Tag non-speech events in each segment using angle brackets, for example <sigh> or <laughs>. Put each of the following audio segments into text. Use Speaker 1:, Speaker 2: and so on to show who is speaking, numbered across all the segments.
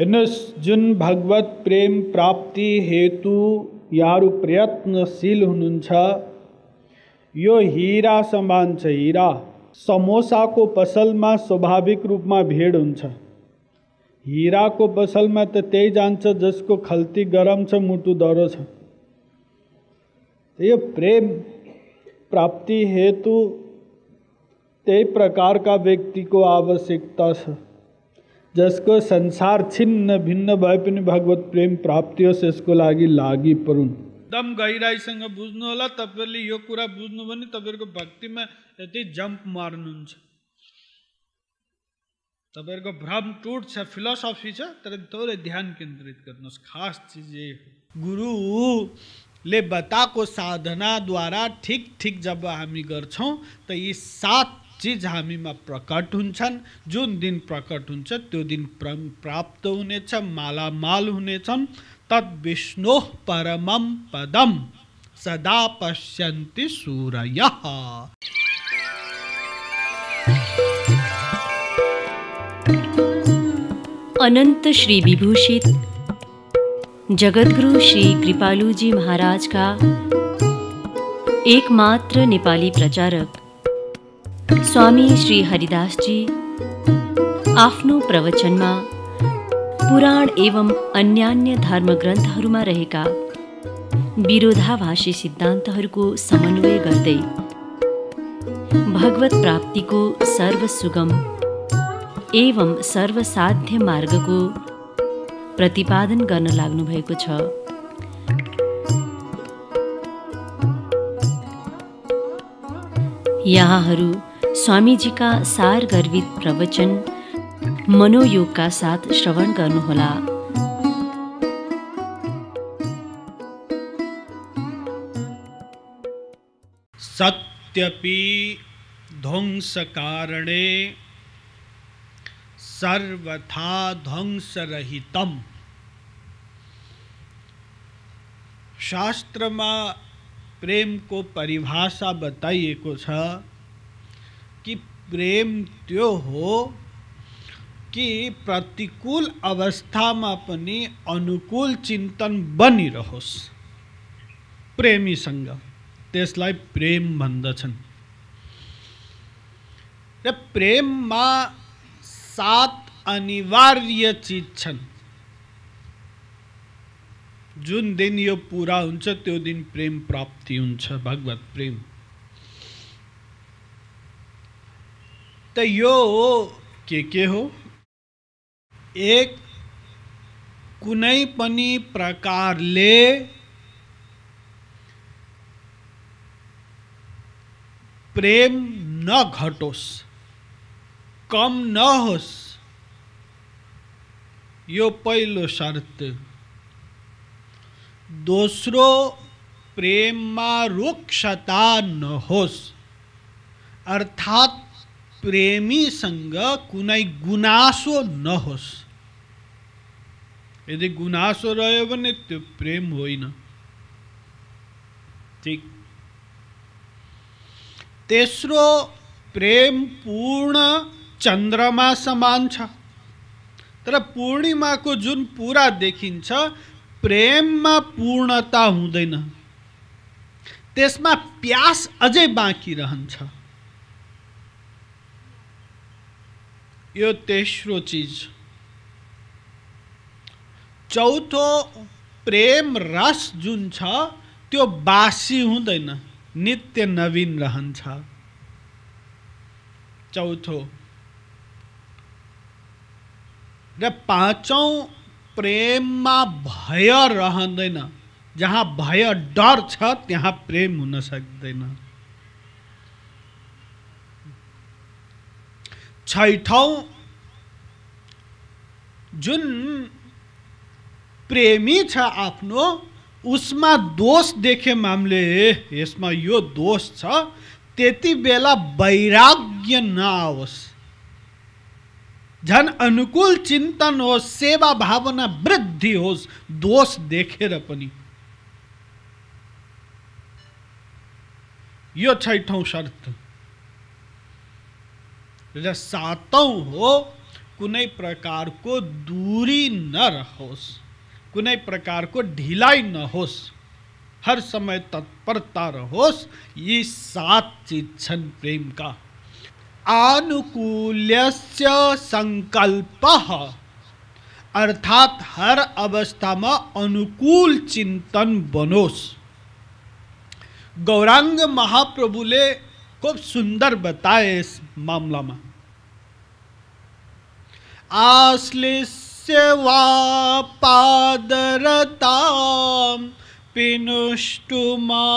Speaker 1: इन जुन भगवत प्रेम प्राप्ति हेतु यारु प्रयत्नशील हुनुहुन्छ यो हिरा समान समोसा को पसल में स्वाभाविक रूपमा हीरा को पसल में तो त्यही जान्छ जसको खल्ती गरम छ मुटु दरो छ यो प्रेम प्राप्ति हेतु का व्यक्ति को आवश्यकता है जिसको संसार छिन्न भिन्न भयपिन भगवत प्रेम प्राप्ति होस् यसको लागि लागि परुन् एकदम गहिराइसँग बुझ्नु होला तब यो कुरा बुझ्नु भने तपाईँहरूको भक्तिमा यति जम्प मार्नुहुन्छ तपाईँहरूको भ्रम टूट छ फिलोसफी छ तर थोरै ध्यान केन्द्रित गर्नुहोस् खास चीज चिज यही हो गुरुले साधना द्वारा ठीक ठीक जब हामी गर्छौँ त यी सात चीज हमी में प्रकट हो जो दिन प्रकट हो त्यो दिन प्र प्राप्त होने मालामाल होने तद विष्णु परम पदम सदा पश्य सूरय अनंत श्री विभूषित जगतगुरु श्री कृपालू जी महाराज का एकमात्र नेपाली प्रचारक स्वामी श्री हरिदासजी आफ्नो प्रवचनमा पुराण एवं अन्यान्य धर्म ग्रन्थहरूमा रहेका विरोधाभाषी सिद्धान्तहरूको समन्वय गर्दै भगवत प्राप्तिको सर्वसुगम एवं सर्वसाध्य मार्गको प्रतिपादन गर्न भएको छ यहाँहरू स्वामी जी का सार गर्वित प्रवचन मनोयोग का साथ श्रवण गर्नुहोला सत्यपि ध्वंसकारणे सर्वथा ध्वंस ध्वंसरहितम् शास्त्रमा को परिभाषा बताइएको छ प्रेम त्यो हो कि प्रतिकूल अवस्थामा पनि अनुकूल चिन्तन बनिरहोस् प्रेमीसँग त्यसलाई प्रेम भन्दछन् र प्रेममा सात अनिवार्य चिज छन् जुन दिन यो पुरा हुन्छ त्यो दिन प्रेम प्राप्ति हुन्छ भगवत प्रेम तो यो के के हो एक कुनै पनि प्रकारले प्रेम न घटोस् कम न होस् यो पहिलो शर्त दोस्रो प्रेममा रुक्षता नहोस् अर्थात् प्रेमीसँग कुनै गुनासो नहोस् यदि गुनासो रह्यो भने त्यो प्रेम होइन ठिक तेस्रो प्रेम पूर्ण चन्द्रमा समान छ तर पूर्णिमाको जुन पुरा देखिन्छ प्रेममा पूर्णता हुँदैन त्यसमा प्यास अझै बाँकी रहन्छ यो तेस्रो चिज चौथो प्रेम रस जुन छ त्यो बासी हुँदैन नित्य नवीन रहन्छ चौथो र पाँचौँ प्रेममा भय रहँदैन जहाँ भय डर छ त्यहाँ प्रेम हुन सक्दैन छैठौँ जुन प्रेमी छ आफ्नो उसमा दोष देखे मामले, यसमा यो दोष छ त्यति बेला वैराग्य नआओस् झन् अनुकूल चिन्तन होस् सेवा भावना वृद्धि होस् दोष देखेर पनि यो छैठौँ शर्त रसातौ हो कुनै प्रकार को दूरी न रहोस कुनै प्रकार को ढिलाई न होस हर समय तत्परता रहोस ये सात चीज छन प्रेम का आनुकूल्य संकल्प अर्थात हर अवस्था में अनुकूल चिंतन बनोस गौरांग महाप्रभुले खूब सुंदर बताए इस मामला में आश्लिष्य वादरता पिनुष्टुमा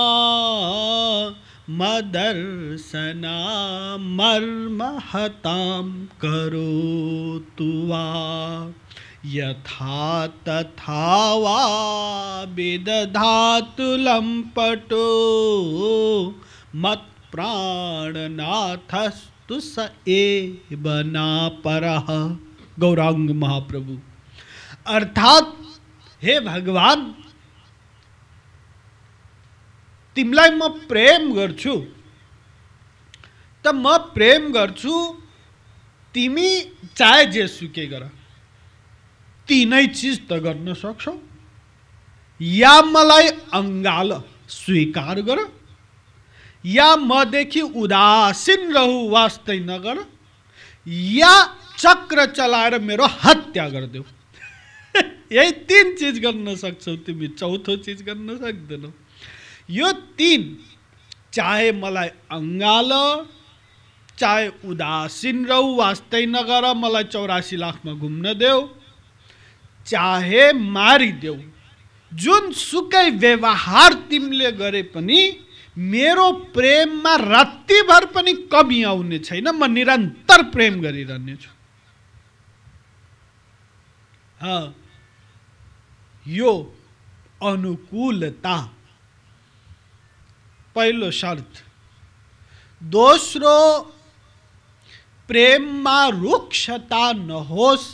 Speaker 1: मदर्शना मर्महताम करो तो यथा तथा वा पटो मत प्राणनाथस्तु स एव नापरः गौरांग महाप्रभु अर्थात हे भगवान तिमलाई म प्रेम गर्छु त म प्रेम गर्छु तिमी चाहे जे सुके गर तिनै चिज त गर्न सक्छौ या मलाई अंगाल स्वीकार गर या म उदासीन रहू वास्ते नगर या चक्र चलाएर मेरो हत्या कर दे <laughs> यही तीन चीज कर सौ तुम्हें चौथो चीज कर सकते यो तीन चाहे मलाई अंगाल चाहे उदासीन रहू वास्ते नगर मलाई चौरासी लाख में घुम्न दे चाहे मारिदेऊ सुक व्यवहार तिमीले करे पनि मेरो प्रेममा रातिभर पनि कमी आउने छैन म निरन्तर प्रेम गरिरहने छु यो अनुकूलता पहिलो शर्त दोस्रो प्रेममा रुक्षता नहोस्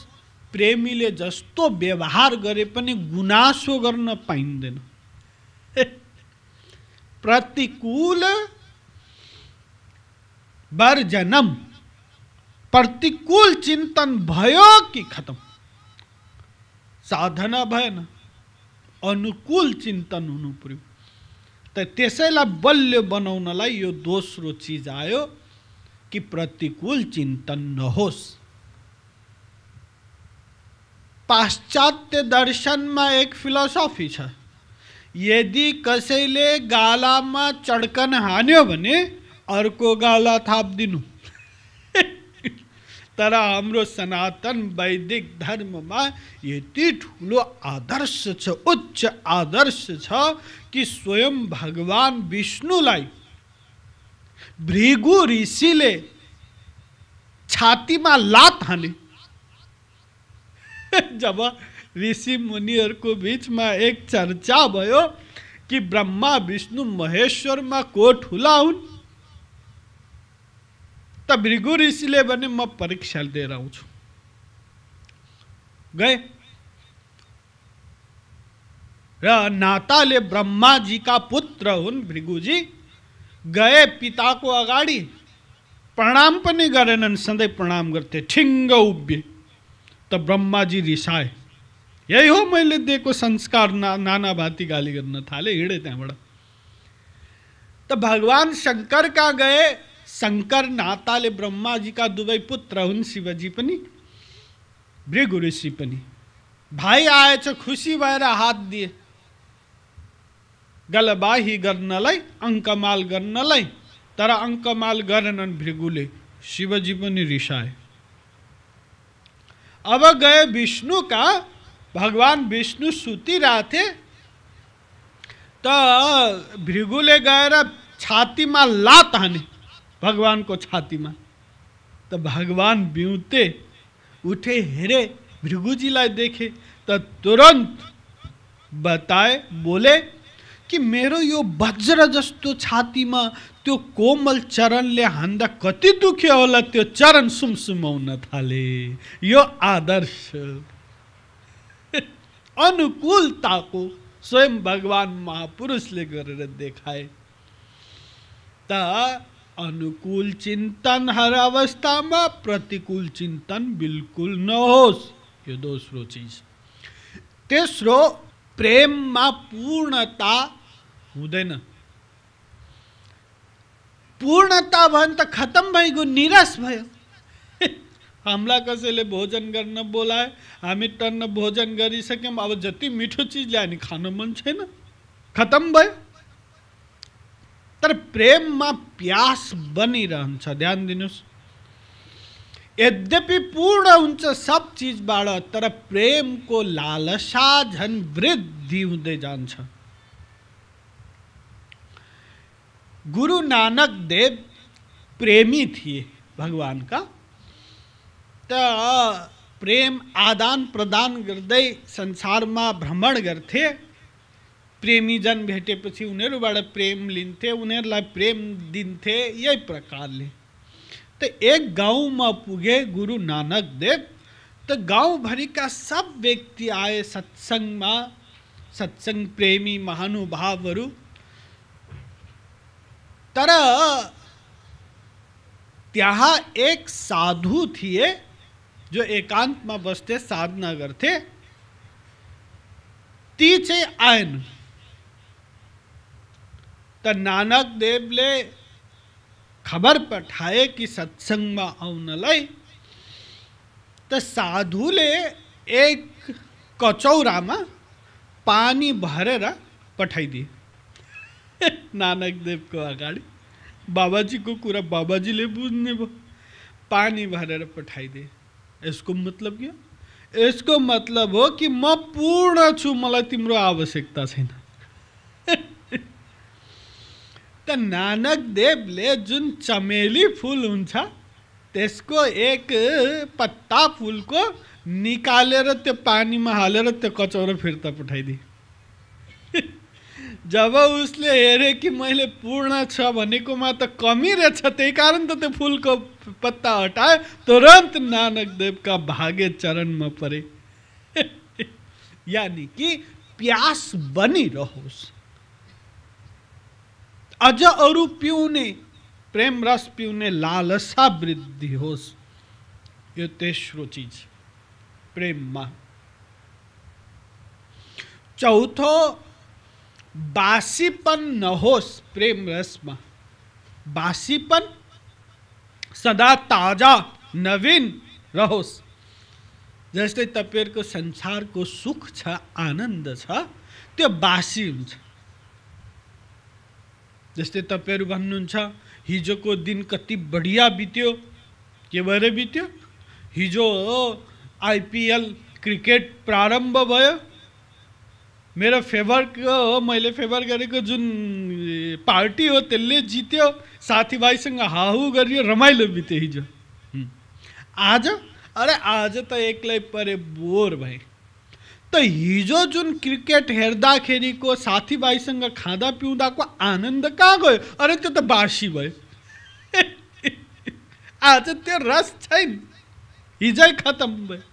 Speaker 1: प्रेमीले जस्तो व्यवहार गरे पनि गुनासो गर्न पाइँदैन <laughs> प्रतिकूल वर्जनम प्रतिकूल चिंतन भयो कि खत्म साधना न अनुकूल चिंतन हो तेला बल्य बना दोसरो यो आयो कि प्रतिकूल चिंतन नहोस् पाश्चात्य दर्शन में एक फिलोसफी यदि कसैले गालामा चड्कन हान्यो भने अर्को गाला थापिदिनु <laughs> तर हाम्रो सनातन वैदिक धर्ममा यति ठुलो आदर्श छ उच्च आदर्श छ कि स्वयं भगवान विष्णुलाई भृगु ऋषिले छातीमा लात हाने <laughs> जब ऋषि मुनिहरूको बिचमा एक चर्चा भयो कि ब्रह्मा विष्णु महेश्वरमा को ठुला हुन् त भृगु ऋषिले भने म परीक्षा दिएर आउँछु गए र नाताले ब्रह्माजीका पुत्र हुन् भृगुजी गए पिताको अगाडि प्रणाम पनि गरेनन् सधैँ प्रणाम गर्थे ठिङ्ग उभिए त ब्रह्माजी रिसाए यही हो मैले दिएको संस्कार ना नाना भाती गाली गर्न थाले हिँडे त्यहाँबाट त भगवान शङ्कर कहाँ गए शङ्कर नाताले ब्रह्माजीका दुवै पुत्र हुन् शिवजी पनि भृगु ऋषि पनि भाइ आएछ खुसी भएर हात दिए गलबाही गर्नलाई अङ्कमाल गर्नलाई तर अङ्कमाल गरेनन् भृगुले शिवजी पनि रिसाए अब गए विष्णुका ભગવાન વિષ્ણુ સૂતી રહ્યા भृगुले गए छाती में लात हने भगवान को छाती में तो भगवान बिउते उठे हेरे भृगु जी लाई देखे तो तुरंत बताए बोले कि मेरो यो वज्र जस्तो में त्यो कोमल चरण ले हान्दा कति दुखे होला त्यो चरण सुमसुमाउन थाले यो आदर्श अनुकूलता को स्वयं भगवान महापुरुष लेकर देखा है त अनुकूल चिंतन हर अवस्था में प्रतिकूल चिंतन बिल्कुल न हो ये दोसरो चीज तेसरो प्रेम में पूर्णता हुदय न पूर्णता भन तो खत्म भैग गयो निराश भयो हामीलाई कसैले भोजन गर्न बोलाए हामी टन भोजन कर गरिसक्यौँ अब जति मीठो चीज ल्यायो भने खान मन छैन खत्म भयो तर प्रेम प्रेममा प्यास बनी बनिरहन्छ ध्यान दिनुहोस् यद्यपि पूर्ण हुन्छ सब चीज चिजबाट तर प्रेम को लालसा झन वृद्धि हुँदै जान्छ गुरु नानक देव प्रेमी थिए भगवान का प्रेम आदान प्रदान करते संसार में भ्रमण करते प्रेमीजन भेटे पी उ प्रेम लिंथे उ प्रेम दिन्थे यही प्रकार ले तो एक गाँव में पुगे गुरु नानक देव तो गाँव भरी का सब व्यक्ति आए सत्संग में सत्संग प्रेमी महानुभाव तर त्या एक साधु थी जो एकांत में बसते साधना करते तीचे आयन तो नानक देव ले खबर पठाए कि सत्संग में आउन लाई तो साधु ले एक कचौरा में पानी भरेर पठाई दिए <laughs> नानक देव को अगाड़ी बाबाजी को कुरा बाबाजी ले बुझने वो पानी भरेर पठाई दिए यसको मतलब के हो यसको मतलब हो कि म पूर्ण छु मलाई तिम्रो आवश्यकता छैन <laughs> त नानक देवले जुन चमेली फुल हुन्छ त्यसको एक पत्ता फुलको निकालेर त्यो पानीमा हालेर त्यो कचौरा फिर्ता पठाइदिए <laughs> जब उसले हेरे कि मैले पूर्ण छ भनेकोमा त कमी रहेछ त्यही कारण त त्यो फुलको पत्ता हटाए तुरंत नानक देव का भागे चरण में पड़े <laughs> यानी कि प्यास बनी रहो अज और पीने प्रेम रस पीने लालसा वृद्धि होस ये तो तेसरो चीज प्रेम मा चौथो बासीपन न होस प्रेम रस में बासीपन सदा ताजा नवीन रहोस् जस्तै तपाईँहरूको संसारको सुख छ आनन्द छ त्यो बासी हुन्छ जस्तै तपाईँहरू भन्नुहुन्छ हिजोको दिन कति बढिया बित्यो के भएर बित्यो हिजो आइपिएल क्रिकेट प्रारम्भ भयो मेरो फेभरको मैले फेभर गरेको जुन पार्टी हो त्यसले जित्यो साथीभाइसँग हाहु गरियो रमाइलो बित्यो हिजो आज अरे आज त एक्लै परे बोर भए त हिजो जुन क्रिकेट हेर्दाखेरिको साथीभाइसँग खाँदा पिउँदाको आनन्द कहाँ गयो अरे त्यो त बासी भयो <laughs> आज त्यो रस छैन हिजै खतम भयो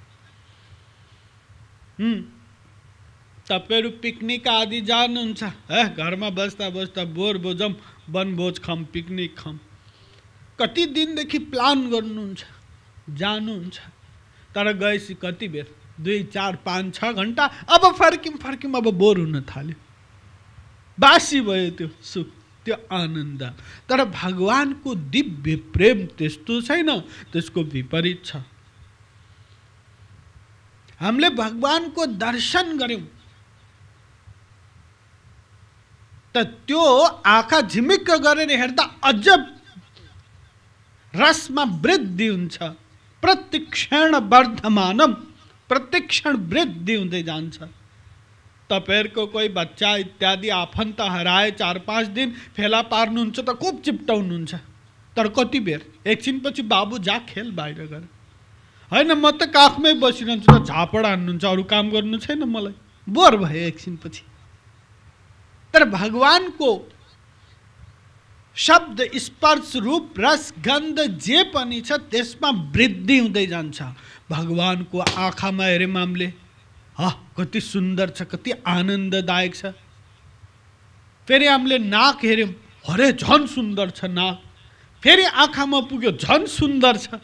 Speaker 1: तपेर पिकनिक आदि જાન घर में ઘરમાં बसता बोर બોર બોજમ વનભોજ खम पिकनिक खम कति देखि प्लान कर तर गए कति बेर दुई चार पाँच छ घंटा अब फर्क्यौँ फर्क्यौँ अब बोर होना थाल्यो बासी भो तो सुख त्यो आनंद तर भगवान को दिव्य प्रेम त्यस्तो विपरीत छ भगवान को दर्शन ग्यौं त त्यो आँखा झिमिक्क गरेर हेर्दा अझ रसमा वृद्धि हुन्छ प्रतिक्षण वर्धमानम प्रतिक्षण वृद्धि हुँदै जान्छ तपाईँहरूको कोही बच्चा इत्यादि आफन्त हराए चार पाँच दिन फेला पार्नुहुन्छ त खुब चिप्टाउनुहुन्छ तर कति बेर एकछिनपछि बाबु जा खेल बाहिर गएर होइन म त काखमै बसिरहन्छु त झापड हान्नुहुन्छ अरू काम गर्नु छैन मलाई बोर भयो एकछिनपछि तर भगवान को शब्द स्पर्श रूप रस गंध जे पनि छ त्यसमा वृद्धि होते जान्छ भगवान को आँखा में ह कति सुन्दर छ कति आनन्ददायक छ नाक हे अरे झन सुंदर छ नाक आँखा में पुग्यो झन सुंदर छ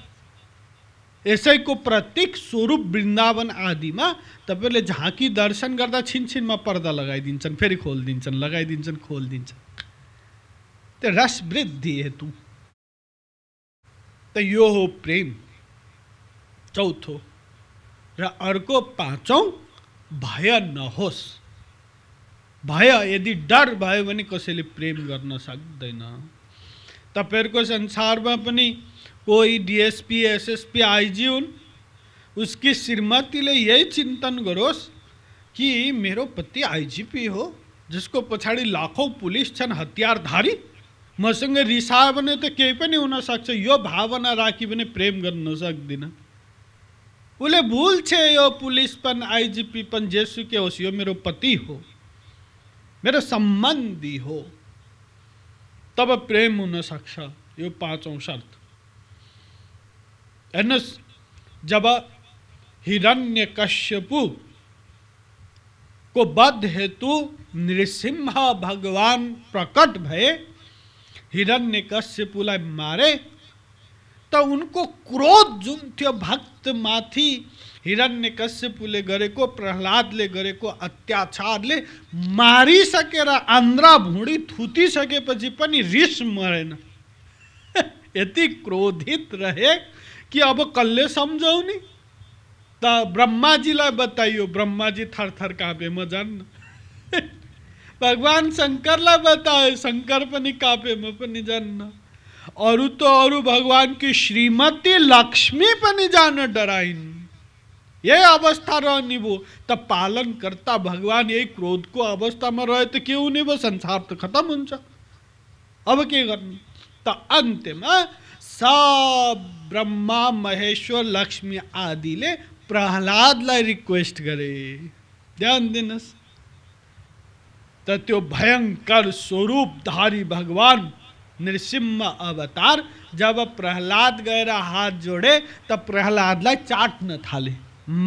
Speaker 1: को प्रतीक स्वरूप वृन्दावन में तब झांकी दर्शन गर्दा में पर्दा लगाइदिन्छन् फेरि खोलिदिन्छन् लगाइदिन्छन् खोलिदिन्छन् त्यो रस वृद्धि हेतु त यो हो प्रेम चौथो र अर्को पाँचौँ भय नहोस् भय यदि डर भयो भने कसैले प्रेम गर्न सक्दैन तपाईँहरूको संसारमा पनि कोही डीएसपी एसएसपी आईजी उन उसकी श्रीमतीले यही चिन्तन गरोस् कि मेरो पति आइजिपी हो जसको पछाडि लाखौँ पुलिस छन् हतियारधारी मसँग रिसायो भने त केही पनि हुनसक्छ यो भावना राखी भने प्रेम गर्न नसक्दिन उसले भुल छ यो पुलिस पनि आइजिपी पनि जेसुकै होस् यो मेरो पति हो मेरो सम्बन्धी हो तब प्रेम हुनसक्छ यो पाँचौँ शर्त एनस जब कश्यपु को बद हेतु नृसिम्हा भगवान प्रकट भय हिरण्य कश्यपुला मारे तो उनको क्रोध जुन भक्त माथी हिरण्य कश्यपुले गरेको प्रहलादले गरेको अत्याचारले भूड़ी आन्द्रा सके थुतिसकेपछि पनि रिस मरेन न <laughs> क्रोधित रहे कि अब कल्ले समझौनी त ब्रह्माजीलाई बताइयो ब्रह्माजी थर थर कापे म जान्न <laughs> भगवान शङ्करलाई बताए शंकर पनि काँपे म पनि जान्न अरू त अरू श्रीमती लक्ष्मी पनि जान डराइन् यही अवस्था रहने वो त पालन करता भगवान यही अवस्था में रहे तो क्यों नहीं वो संसार तो खत्म हो अब के अंत में सब ब्रह्मा महेश्वर लक्ष्मी आदि प्रहलाद लाई रिक्वेस्ट करे ध्यान दिन त भयंकर स्वरूप स्वरूपधारी भगवान नृसिंह अवतार जब प्रहलाद गए हाथ जोडे त प्रहलादलाई चाट्न थाले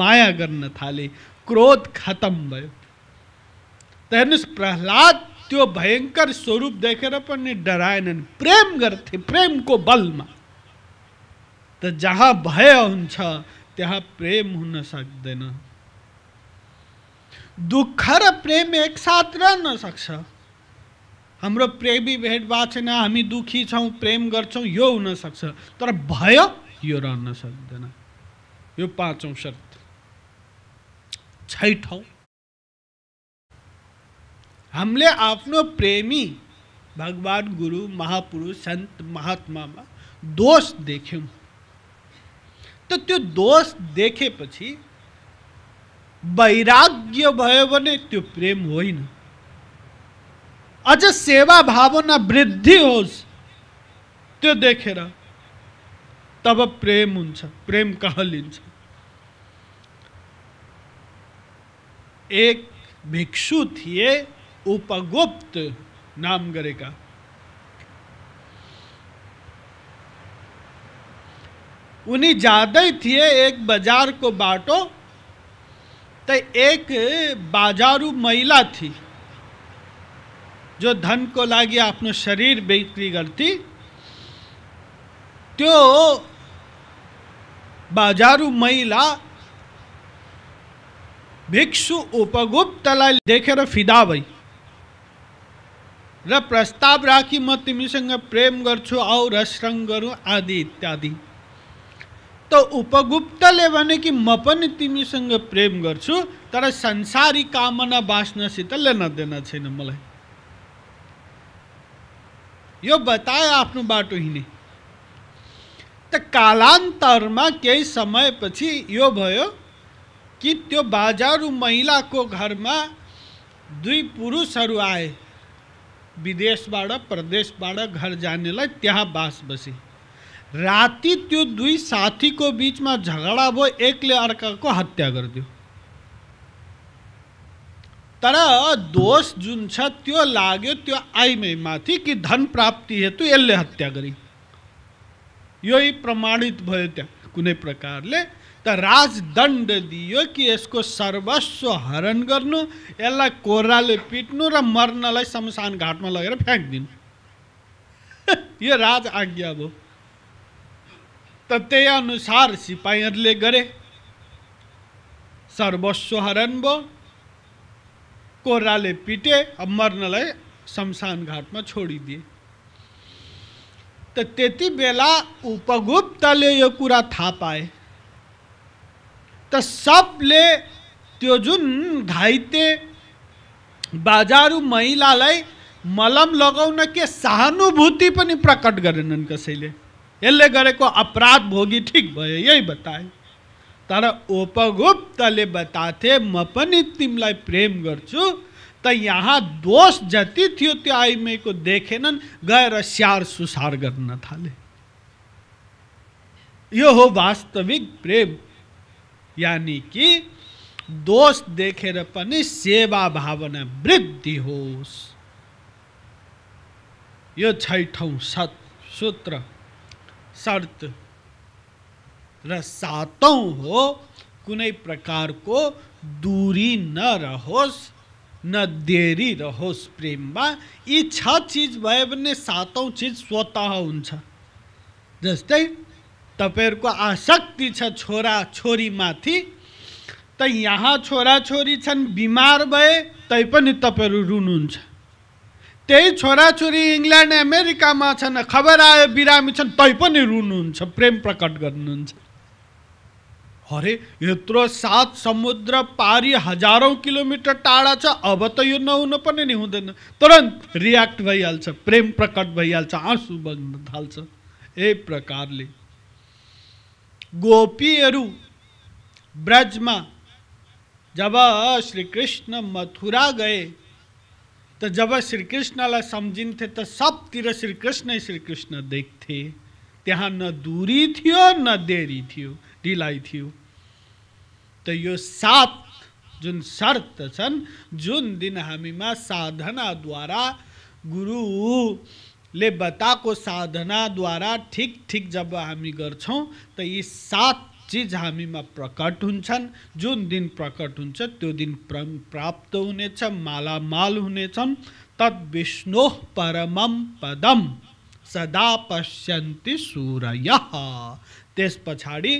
Speaker 1: माया गर्न थाले क्रोध खत्म भयो तेनुस प्रहलाद त्यो भयंकर स्वरूप देखेर पनि डराएनन् प्रेम को बल मा त जहाँ भय हुन्छ त्यहाँ प्रेम हुन सक्दैन दुःख र प्रेम एकसाथ रहन सक्छ हाम्रो प्रेमी भेटभाट छैन हामी दुःखी छौँ प्रेम गर्छौँ यो हुनसक्छ तर भय यो रहन सक्दैन यो पाँचौँ शर्त छैठौँ हामीले आफ्नो प्रेमी भगवान् गुरु महापुरुष सन्त महात्मामा दोष देख्यौँ तो त्यो दोष देखे वैराग्य भो प्रेम हो अज सेवा भावना वृद्धि हो तो देखे तब प्रेम हो प्रेम कह लिंश एक भिक्षु थिए उपगुप्त नाम गरेका उन्हीं ज़्यादा थे थिए एक बाजार को बाटो तो एक बाजारू महिला थी जो धन को लागे अपनो शरीर बिक्री करती तो बाजारू महिला भिक्षु उपगुप्त तला फिदा भई र प्रस्ताव राखी म संग प्रेम करूँ आओ रसरंग करूँ आदि इत्यादि त उपगुप्तले भने कि म पनि तिमीसँग प्रेम गर्छु तर संसारी कामना बाँच्नसित लेन देन छैन मलाई यो बताए आफ्नो बाटो हिँडे त कालान्तरमा केही समयपछि यो भयो कि त्यो बाजारु महिलाको घरमा दुई पुरुषहरू आए विदेशबाट प्रदेशबाट घर जानेलाई त्यहाँ बास बसे राति दुई साथी को बीच में झगड़ा भो एक એકલે को हत्या कर દો तर दोष जुन छ त्यो लाग्यो त्यो आइमैमाथि कि धन प्राप्ति हेतु इसलिए हत्या करी यही प्रमाणित भो त्यहाँ कुनै प्रकारले त राजदण्ड दियो कि इसको सर्वस्व हरण कर कोहरा कोराले पिट्नु र मर्नलाई शमशान घाटमा लगेर फ्याँकिदिनु <laughs> यो राज आज्ञा भो त अनुसार सिपाही करे सर्वस्व हरण સર્વસ્વ को पिटे मर्न लमशान घाट में छोड़ी दिए त्यति बेला उपगुप्तले यो कुरा था पाए तो सबले त्यो जुन घाइते बाजारू महिला मलम लगन के सहानुभूति प्रकट करेन कसैले इसलिए अपराध भोगी ठीक भयो यही बताए तर उपगुप्तले बताथे बताते पनि प्रेम कर यहाँ दोष जति थियो त्यो को देखेन गए स्याहार सुसार करना था यो हो वास्तविक प्रेम यानी कि दोष देखे पनि सेवा भावना वृद्धि होस् यो छठ सत सूत्र शर्त र सातौँ हो कुनै प्रकारको दूरी नरहोस् न देरी रहोस् प्रेममा यी छ चिज भयो भने सातौँ चिज स्वत हुन्छ जस्तै तपाईँहरूको आसक्ति छ छोरा छोरीमाथि त यहाँ छोराछोरी छन् बिमार भए तै पनि तपाईँहरू रुनुहुन्छ त्यही छोराछोरी इङ्ल्यान्ड अमेरिकामा छन् खबर आयो बिरामी छन् तै पनि रुनुहुन्छ प्रेम प्रकट गर्नुहुन्छ अरे यत्रो सात समुद्र पारी हजारौँ किलोमिटर टाढा छ अब त यो नहुनु पनि नि हुँदैन तुरन्त रियाक्ट भइहाल्छ प्रेम प्रकट भइहाल्छ आँसु बग्न थाल्छ यही प्रकारले गोपीहरू ब्रजमा जब श्रीकृष्ण मथुरा गए तो जब तो तीर श्री कृष्ण ही श्रीकृष्ण श्रीकृष्ण देखते त्यहाँ न दूरी थियो न देरी थियो ढिलाई थियो तो यो सात जो शर्त साधना द्वारा दिन ले बता को साधना द्वारा ठीक ठीक जब हामी गर्छौँ तो ये सात चीज हमी में प्रकट हो जो दिन प्रकट हो तो दिन प्र प्राप्त होने मालामाल होने तद विष्णु परम पदम सदा पश्यन्ति सूर्य पछाड़ी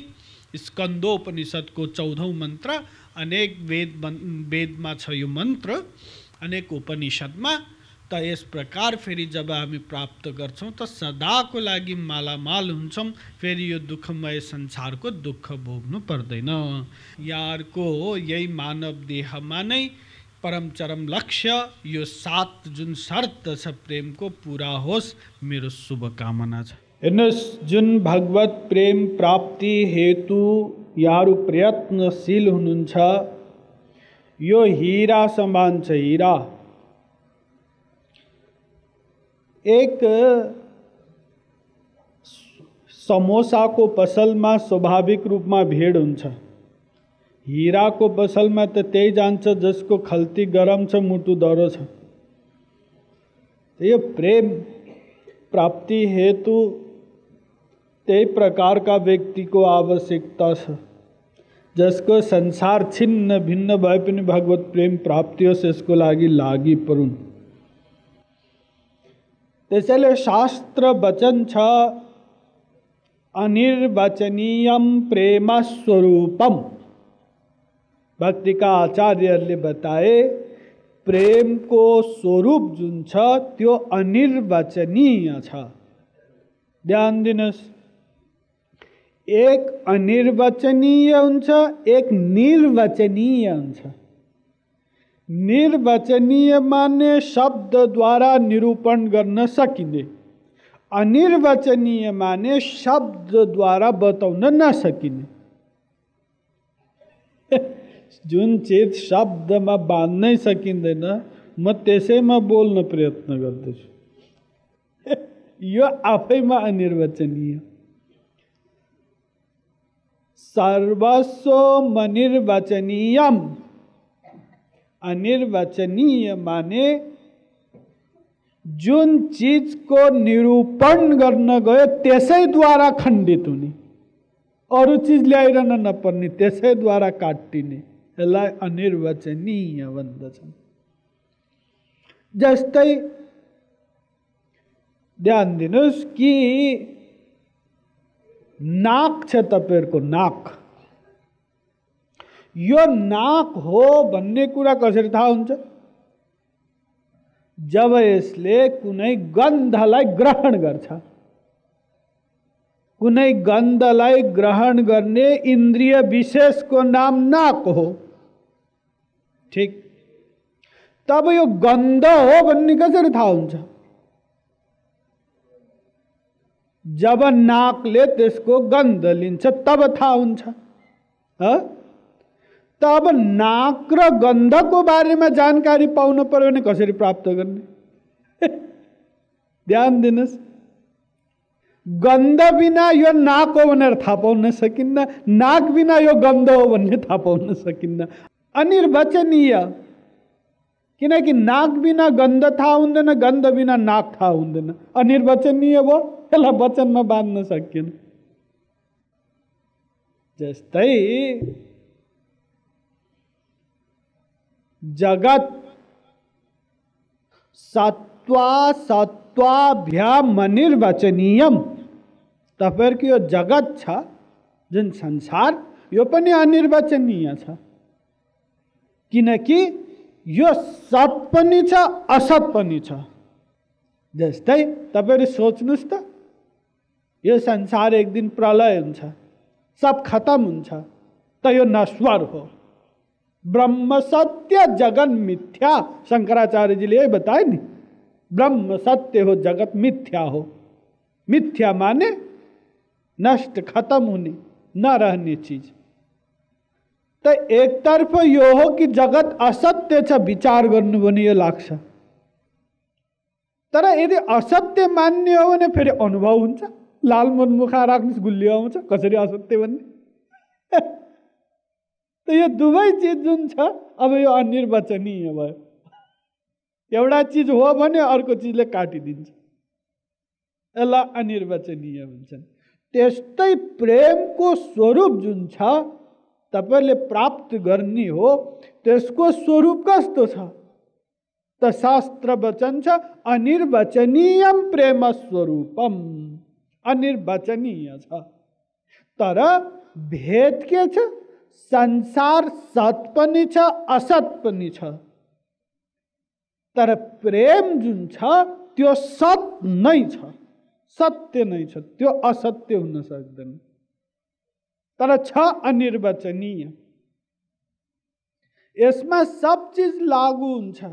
Speaker 1: स्कंदोपनिषद को चौधौँ मंत्र अनेक वेद वेद में छो मंत्र अनेक उपनिषद में त यस प्रकार फेरि जब हामी प्राप्त गर्छौँ त सदाको लागि मालामाल हुन्छौँ फेरि यो दुःखमय संसारको दुःख भोग्नु पर्दैन यारको यही मानव देहमा नै परम चरम लक्ष्य यो सात जुन शर्त छ प्रेमको पुरा होस् मेरो शुभकामना छ हेर्नुहोस् जुन भगवत प्रेम प्राप्ति हेतु यारु प्रयत्नशील हुनुहुन्छ यो हिरा समान छ हिरा એક में પસલમાં સ્વાભાવિક में ભીડ हुन्छ में पसलमा त त्यही जान्छ जसको खल्ती गरम छ मुटु दरो छ प्रेम प्राप्ति हेतु प्रकार का व्यक्ति को आवश्यकता छ संसार छिन्न भिन्न भगवत प्रेम हो इसको लागि लगी पड़ू त्यसैले शास्त्र वचन छ अनिर्वचनीय प्रेम स्वरूपम भक्ति का आचार्यले बताए को स्वरूप जुन छ त्यो अनिर्वचनीय छ ध्यान दिनुहोस् एक अनिर्वचनीय हुन्छ एक निर्वचनीय हुन्छ निर्वचनीय माने शब्द द्वारा निरूपण कर सकिने अनिर्वचनीय माने शब्द द्वारा नसकिने न चिज जो बाँध्नै शब्द में बांधन बोल्न प्रयत्न बोलने <laughs> प्रयत्न आफैमा अनिर्वचनीय सर्वस्व मनिर्वचनीयम अनिर्वचनीय माने जिन चीज को निरूपण गर्न गयो त्यसैद्वारा खण्डित हुने अरू चिज ल्याइरहन नपर्ने त्यसैद्वारा काटिने यसलाई अनिर्वचनीय बंद जस्तै ध्यान दिन कि नाक छ तपाईँहरूको नाक यो नाक हो भन्ने कुरा कसरी थाहा हुन्छ जब यसले कुनै गन्धलाई ग्रहण गर्छ कुनै गन्धलाई ग्रहण गर्ने इन्द्रिय विशेषको नाम नाक हो ठिक तब यो गन्ध हो भन्ने कसरी थाहा हुन्छ जब नाकले त्यसको गन्ध लिन्छ तब थाहा हुन्छ तो अब नाक र बारे में जानकारी पाने पऱ्यो भने कसरी प्राप्त करने <laughs> ध्यान दिन गंध बिना यो नाक हो भनेर थाहा पाउन सकिन्न नाक बिना यो गंध हो भन्ने थाहा पाउन सकिन्न अनिर्वचनीय क्योंकि नाक बिना गंध था हुँदैन गंध बिना नाक था हुँदैन अनिर्वचनीय भयो त्यसलाई में बांधन सकिएन जस्तै जगत सत्वा सत्वाभ्याम अनिर्वचनीयम तपाईँहरूको यो जगत छ जुन संसार यो पनि अनिर्वचनीय छ किनकि यो सत पनि छ असत पनि छ जस्तै तपाईँहरू सोच्नुहोस् त यो संसार एक दिन प्रलय हुन्छ सब खत्तम हुन्छ त यो नश्वर हो ब्रह्म सत्य जगन मिथ्या शंकराचार्य जी ने बताए नहीं ब्रह्म सत्य हो जगत मिथ्या हो मिथ्या माने नष्ट खत्म होने न रहने चीज तो एक तरफ यो हो कि जगत असत्य छ विचार कर भने तर यदि असत्य मान्ने हो भने अनुभव हुन्छ मुखा राख गुल्ली आउँछ कसरी असत्य भन्ने तो यह दुबई चीज जो अब यह अनिर्वचनीय भयो चीज हो भने चीज ने काटिदिन्छ यसलाई अनिर्वचनीय हुन्छन् प्रेम को स्वरूप जो तब प्राप्त करने हो त्यसको स्वरूप कस्तो त शास्त्र वचन छ अनिर्वचनीय प्रेम स्वरूपम अनिर्वचनीय तर भेद के संसार सत पनि छ असत पनि छ तर प्रेम जुन छ त्यो सत नै छ सत्य नै छ त्यो असत्य हुन सक्दैन तर छ अनिर्वचनीय यसमा सब चिज लागु हुन्छ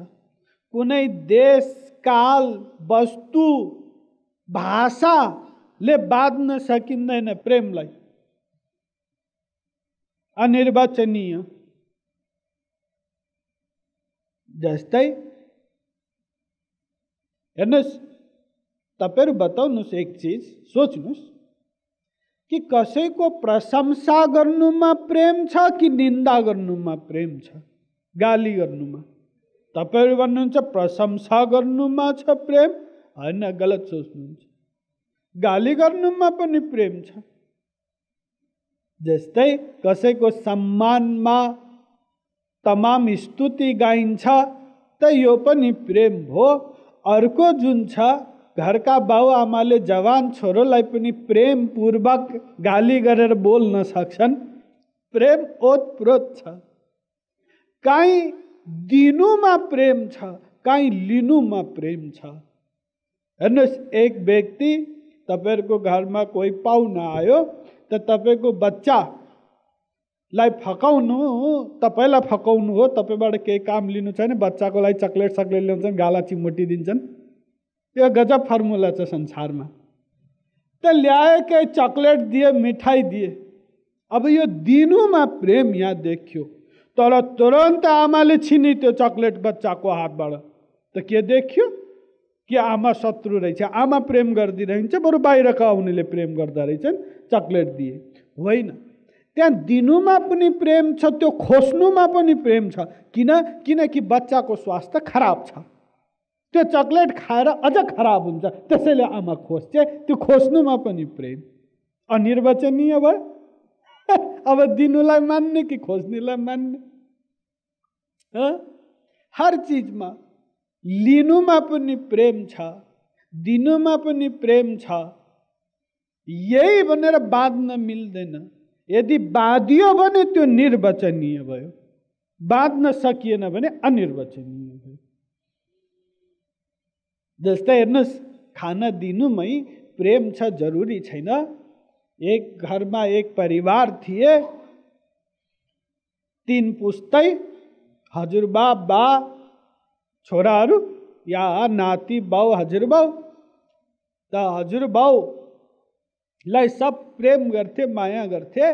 Speaker 1: कुनै देश काल वस्तु भाषाले बाँध्न सकिँदैन प्रेमलाई अनिर्वचनीय जस्तै हेर्नुहोस् तपाईँहरू बताउनुहोस् एक चिज सोच्नुहोस् कि कसैको प्रशंसा गर्नुमा प्रेम छ कि निन्दा गर्नुमा प्रेम छ गाली गर्नुमा तपाईँहरू भन्नुहुन्छ प्रशंसा गर्नुमा छ प्रेम होइन गलत सोच्नुहुन्छ गाली गर्नुमा पनि प्रेम छ जस्तै कसैको सम्मानमा तमाम स्तुति गाइन्छ त यो पनि प्रेम हो अर्को जुन छ घरका बाबुआमाले जवान छोरोलाई पनि प्रेमपूर्वक गाली गरेर बोल्न सक्छन् प्रेम ओतप्रोत छ काहीँ दिनुमा प्रेम छ काहीँ लिनुमा प्रेम छ हेर्नुहोस् एक व्यक्ति तपाईँहरूको घरमा कोही पाहुना आयो त तपाईँको बच्चालाई फकाउनु तपाईँलाई फकाउनु हो तपाईँबाट केही काम लिनु छैन बच्चाको लागि चक्लेट सक्लेट ल्याउँछन् गाला चिमोटी दिन्छन् यो गजब फर्मुला छ संसारमा त के चक्लेट दिए मिठाई दिए अब यो दिनुमा प्रेम यहाँ देखियो तर तुरन्त आमाले छिनी त्यो चक्लेट बच्चाको हातबाट त के देखियो कि आमा शत्रु रहेछ आमा प्रेम गरिदिइरहन्छ बरु बाहिरका आउनेले प्रेम गर्दा रहेछन् चक्लेट दिए होइन त्यहाँ दिनुमा पनि प्रेम छ त्यो खोज्नुमा पनि प्रेम छ किन किनकि बच्चाको स्वास्थ्य खराब छ त्यो चक्लेट खाएर अझ खराब हुन्छ त्यसैले आमा खोज्छ त्यो खोज्नुमा पनि प्रेम अनिर्वचनीय भयो <laughs> अब दिनुलाई मान्ने कि खोज्नेलाई मान्ने हर चिजमा लिनुमा पनि प्रेम छ दिनुमा पनि प्रेम छ यही भनेर बाँध्न मिल्दैन यदि बाँधियो भने त्यो निर्वचनीय भयो बाँध्न सकिएन भने अनिर्वचनीय भयो जस्तै हेर्नुहोस् खाना दिनुमै प्रेम छ जरुरी छैन एक घरमा एक परिवार थिए तिन पुस्तै हजुरबा बा छोरा या बहु हजुर बहु त हजुरबाउलाई सब प्रेम गर्थे माया गर्थे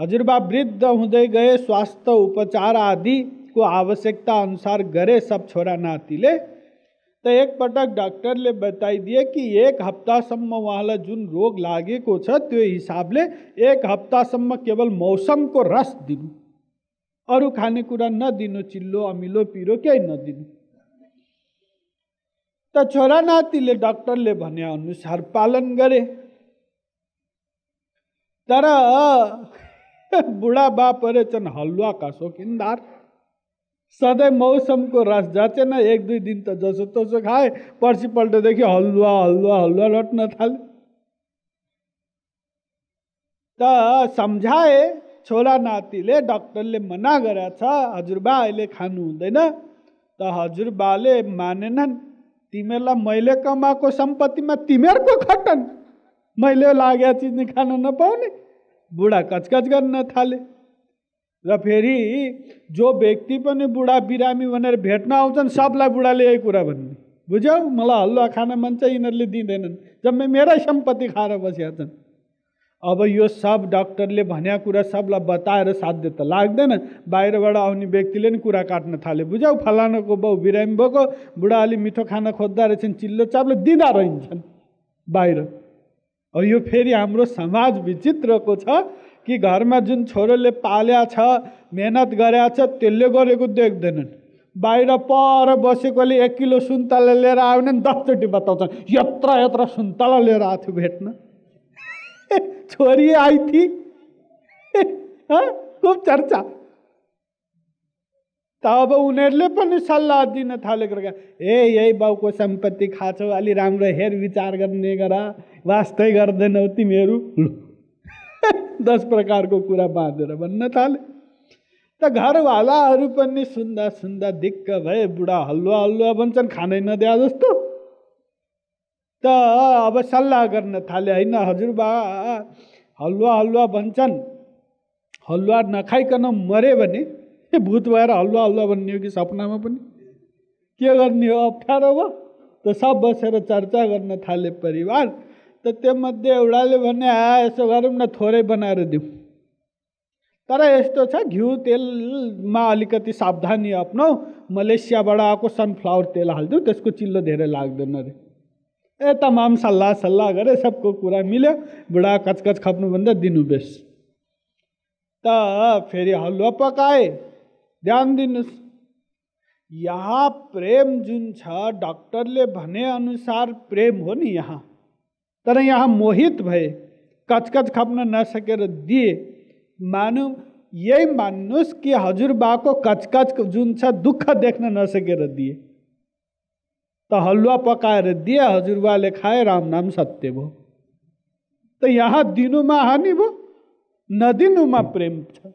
Speaker 1: हजुरबा वृद्ध हुँदै गए स्वास्थ्य उपचार आदिको आवश्यकता अनुसार गरे सब छोरा नातिले त एकपटक डाक्टरले बताइदिए कि एक हप्तासम्म उहाँलाई जुन रोग लागेको छ त्यो हिसाबले एक हप्तासम्म केवल मौसमको रस दिनु अरू खानेकुरा नदिनु चिल्लो अमिलो पिरो केही नदिनु त छोरा नातिले डक्टरले भने अनुसार पालन गरे तर <laughs> बुढा बाप रहेछन् हलुवाका सोकिन्दार सधैँ मौसमको रस जाँचेन एक दुई दिन त तसो खाए पर्सिपल्टदेखि हलुवा हलुवा हलुवा रट्न थाले त सम्झाए छोरा नातिले डक्टरले मना गरेछ हजुरबा अहिले खानु हुँदैन त हजुरबाले मानेनन् तिमीहरूलाई मैले कमाएको सम्पत्तिमा तिमीहरूको खटन मैले लागे चिज नि खान नपाउने बुढा कचकच गर्न थाले र फेरि जो व्यक्ति पनि बुढा बिरामी भनेर भेट्न आउँछन् सबलाई बुढाले यही कुरा भन्ने बुझ्यौ मलाई हलुवा खान मन छ यिनीहरूले दिँदैनन् जम्मै मेरै सम्पत्ति खाएर बसिहाल्छन् अब यो सब डक्टरले भन्या कुरा सबलाई बताएर साध्य त लाग्दैन बाहिरबाट आउने व्यक्तिले नि कुरा काट्न थाले बुझाउ फलानाको बाउ बिरामी भएको बुढा अलि मिठो खाना खोज्दा रहेछन् चिल्लो चाप्लो दिँदा रहन्छन् बाहिर अब यो फेरि हाम्रो समाज विचित्रको छ कि घरमा जुन छोरोले पाल्या छ मेहनत गरेका छ त्यसले गरेको देख्दैनन् बाहिर पर बसेकोले एक किलो सुन्तला लिएर आयो भने दसचोटि बताउँछन् यत्र यत्र सुन्तला लिएर आएको थियो भेट्न छोरी <laughs> आई थी <laughs> खूब चर्चा तब उनीहरूले पनि सल्लाह दिन थालेको रहेछ ए यही बाउको सम्पत्ति खाछौ अलि राम्रो हेर विचार गर्ने गर वास्तै गर्दैनौ तिमीहरू <laughs> दस प्रकारको कुरा बाँधेर भन्न थाले त घरवालाहरू पनि सुन्दा सुन्दा दिक्क भए बुढा हलुवा हलुवा भन्छन् खानै नद्या जस्तो त अब सल्लाह गर्न थाले होइन हजुरबा हलुवा हलुवा भन्छन् हलुवा नखाइकन मऱ्यो भने भूत भएर हलुवा हलुवा भन्ने हो कि सपनामा पनि के गर्ने हो अप्ठ्यारो भयो त सब बसेर चर्चा गर्न थाले परिवार त मध्ये एउटाले भने आ यसो गरौँ न थोरै बनाएर दिउँ तर यस्तो छ घिउ तेलमा अलिकति सावधानी अप्नाऊ मलेसियाबाट आएको सनफ्लावर तेल हालिदिउँ त्यसको चिल्लो धेरै लाग्दैन अरे ए तमाम सलाह सलाह करे सबको पूरा मिले बुढा कचकच खप्नुभन्दा दिनु बेस त फेरि हलुवा पकाए ध्यान दिनुहोस् यहाँ प्रेम जुन छ ने भने अनुसार प्रेम हो नि यहाँ तर यहाँ मोहित भए कचकच खप्न नसकेर दिए मानु यही मान्नुहोस् कि हजुरबाको कचकच जुन छ दुःख देख्न नसकेर दिए त हलुवा पकाएर दिए हजुरबाले खाए राम नाम सत्य भयो त यहाँ दिनुमा हानि भयो नदिनुमा प्रेम छ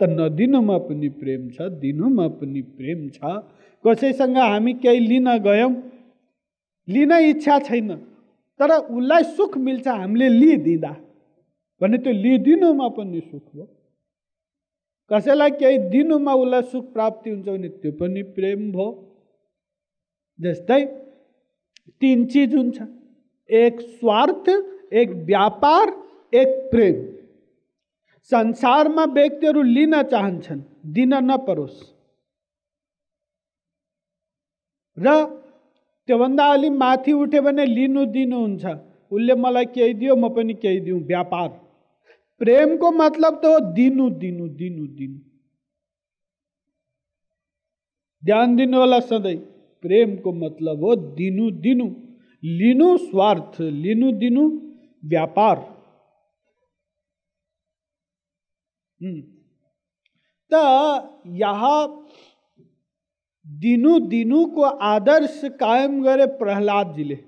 Speaker 1: त नदिनुमा पनि प्रेम छ दिनुमा पनि प्रेम छ कसैसँग हामी केही लिन गयौँ लिन इच्छा छैन तर उसलाई सुख मिल्छ हामीले लिइदिँदा भने त्यो लिइदिनुमा पनि सुख भयो कसैलाई केही दिनुमा उसलाई सुख प्राप्ति हुन्छ भने त्यो पनि प्रेम भयो जस्तै तिन चिज हुन्छ एक स्वार्थ एक व्यापार एक प्रेम संसारमा व्यक्तिहरू लिन चाहन्छन् दिन नपरोस् र त्योभन्दा अलि माथि उठ्यो भने लिनु दिनु हुन्छ उसले मलाई केही दियो म पनि केही दिउँ व्यापार प्रेमको मतलब त हो दिनु दिनु दिनु दिनु ध्यान दिनु होला सधैँ प्रेम को मतलब हो दिनु दिनु लिनु स्वार्थ लिनु दिनु व्यापार हम्म। तो दिनु दिनु को आदर्श कायम करे प्रहलाद जिले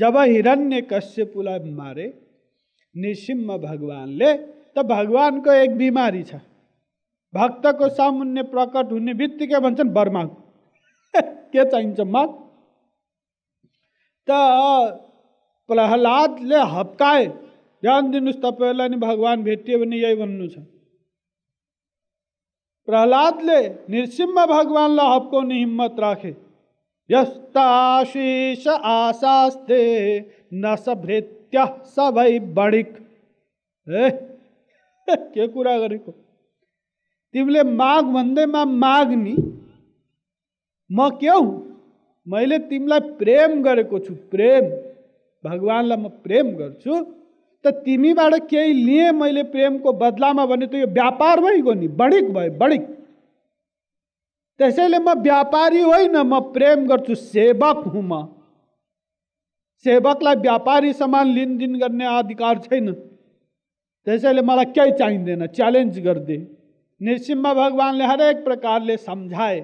Speaker 1: जब हिरण्य कश्यपुला मारे निशिम्म भगवान ले तो भगवान को एक बीमारी छ भक्त को सामुन्य प्रकट के बित्तिकै बर्मा को के चाहिए चम्मच तो प्रहलाद हप्काए ध्यान दिनुहोस् तपाईँहरूलाई नि भगवान् भेटियो भने यही भन्नु छ प्रहलादले नृसिंह भगवान्लाई हप्काउने हिम्मत राखे यस्ता आशिष आशास्ते न सभृत्य सबै बढिक ए <laughs> के कुरा गरेको तिमीले माग भन्दैमा माग्ने म के हो मैले तिमीलाई प्रेम गरेको छु प्रेम भगवान्लाई म प्रेम गर्छु त तिमीबाट केही लिएँ मैले प्रेमको बदलामा भने त यो व्यापार भइगयो नि बढिक भयो बढिक त्यसैले म व्यापारी होइन म प्रेम गर्छु सेवक हुँ म सेवकलाई व्यापारी सामान लिनदिन गर्ने अधिकार छैन त्यसैले मलाई केही चाहिँदैन च्यालेन्ज गरिदिए नृसिम्ह भगवान्ले हरेक प्रकारले सम्झाए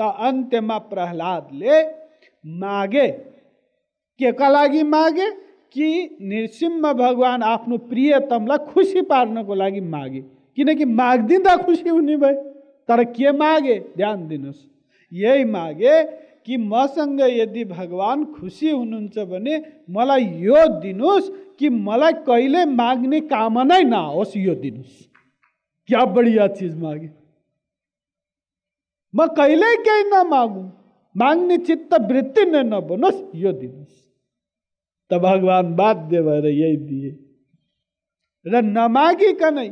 Speaker 1: त अन्त्यमा प्रहलादले मागे केका लागि मागे कि नृसिंह भगवान् आफ्नो प्रियतमलाई खुसी पार्नको लागि मागे किनकि मागिदिँदा खुसी हुने भए तर के मागे ध्यान दिनुहोस् यही मागे कि मसँग यदि भगवान् खुसी हुनुहुन्छ भने मलाई यो दिनुहोस् कि मलाई कहिले माग्ने कामनै नआओस् यो दिनुहोस् क्या बढिया चिज मागे मैं कहले क्या ना मांगू मांगनी चित्त वृत्ति ने न बनो यो दिन तो भगवान बात देव यही दिए र न मांगी का नहीं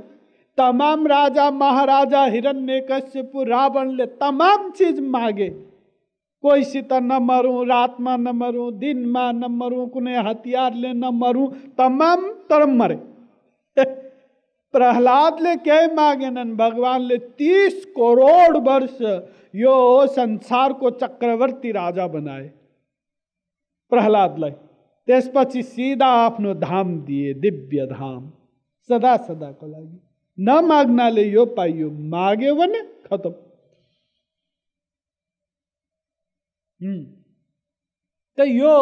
Speaker 1: तमाम राजा महाराजा हिरण्य कश्यप रावण ले तमाम चीज मांगे कोई सीता न मरू रात में न मरू दिन में न मरू कुने हथियार ले न मरू तमाम तरम मरे प्रहलाद ले के मागेनन भगवान ले तीस करोड़ वर्ष यो संसार को चक्रवर्ती राजा बनाए प्रहलाद लाई तेस पची सीधा आपनो धाम दिए दिव्य धाम सदा सदा को लगी न मागना ले यो पाइयो मागे वन खत्म हम्म, तो यो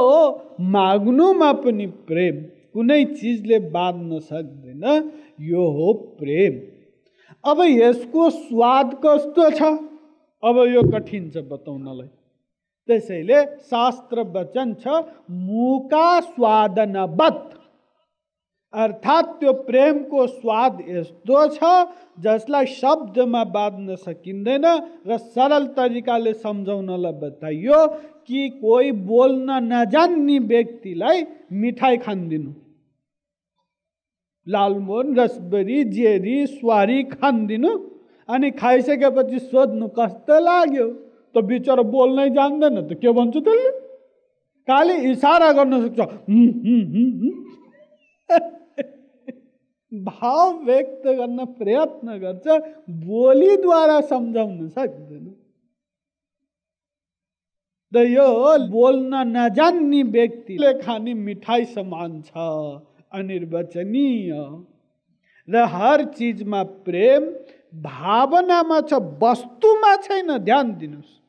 Speaker 1: मागनुम अपनी प्रेम कुनै चिजले बाँध्न सक्दैन यो हो प्रेम अब यसको स्वाद कस्तो छ अब यो कठिन छ बताउनलाई त्यसैले शास्त्र वचन छ मुका स्वादनवत अर्थात् त्यो प्रेमको स्वाद यस्तो छ जसलाई शब्दमा बाँध्न सकिँदैन र सरल तरिकाले सम्झाउनलाई बताइयो कि कोही बोल्न नजान्ने व्यक्तिलाई मिठाई खानिदिनु लालमोहन रसबेरी जेरी स्वारी खानिदिनु अनि खाइसकेपछि सोध्नु कस्तो लाग्यो त बिचरा बोल्नै जान्दैन त के भन्छु त्यसले खालि इसारा गर्न सक्छ <laughs> भाव व्यक्त गर्न प्रयत्न गर्छ बोलीद्वारा सम्झाउन सक्दैन त यो बोल्न नजान्ने व्यक्तिले खाने मिठाई समान छ अनिर्वचनीय र हर चिजमा प्रेम भावनामा छ वस्तुमा छैन ध्यान दिनुहोस्